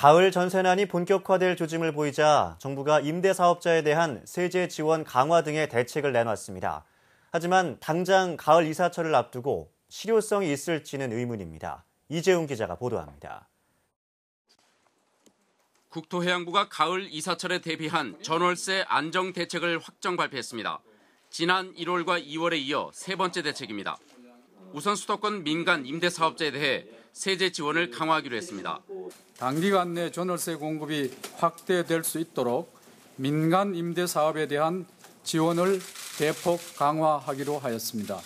가을 전세난이 본격화될 조짐을 보이자 정부가 임대사업자에 대한 세제 지원 강화 등의 대책을 내놨습니다. 하지만 당장 가을 이사철을 앞두고 실효성이 있을지는 의문입니다. 이재훈 기자가 보도합니다. 국토해양부가 가을 이사철에 대비한 전월세 안정 대책을 확정 발표했습니다. 지난 1월과 2월에 이어 세 번째 대책입니다. 우선 수도권 민간 임대사업자에 대해 세제 지원을 강화하기로 했습니다. 단기간 내 전월세 공급이 확대될 수 있도록 민간 임대 사업에 대한 지원을 대폭 강화하기로 하였습니다.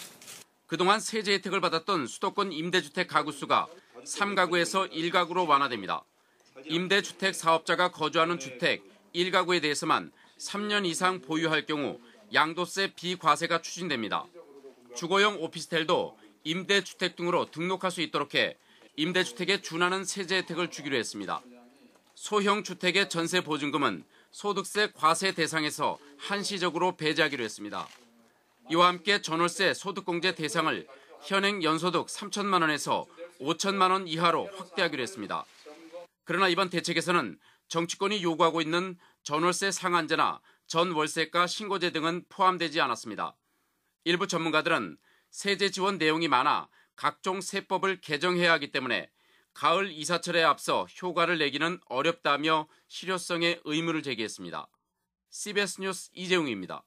그동안 세제 혜택을 받았던 수도권 임대주택 가구 수가 3가구에서 1가구로 완화됩니다. 임대주택 사업자가 거주하는 주택 1가구에 대해서만 3년 이상 보유할 경우 양도세 비과세가 추진됩니다. 주거용 오피스텔도 임대주택 등으로 등록할 수 있도록 해 임대주택에 준하는 세제 혜택을 주기로 했습니다. 소형 주택의 전세 보증금은 소득세 과세 대상에서 한시적으로 배제하기로 했습니다. 이와 함께 전월세 소득공제 대상을 현행 연소득 3천만 원에서 5천만 원 이하로 확대하기로 했습니다. 그러나 이번 대책에서는 정치권이 요구하고 있는 전월세 상한제나 전월세가 신고제 등은 포함되지 않았습니다. 일부 전문가들은 세제 지원 내용이 많아 각종 세법을 개정해야 하기 때문에 가을 이사철에 앞서 효과를 내기는 어렵다며 실효성의 의무를 제기했습니다. CBS 뉴스 이재용입니다.